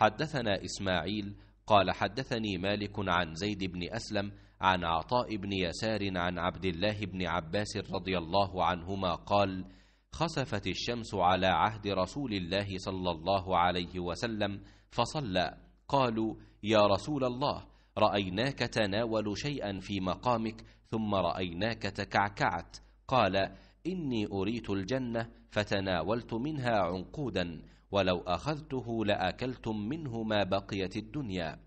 حدثنا إسماعيل قال حدثني مالك عن زيد بن أسلم عن عطاء بن يسار عن عبد الله بن عباس رضي الله عنهما قال خسفت الشمس على عهد رسول الله صلى الله عليه وسلم فصلى قالوا يا رسول الله رأيناك تناول شيئا في مقامك ثم رأيناك تكعكعت قال إني أريت الجنة فتناولت منها عنقودا ولو أخذته لأكلتم منه ما بقيت الدنيا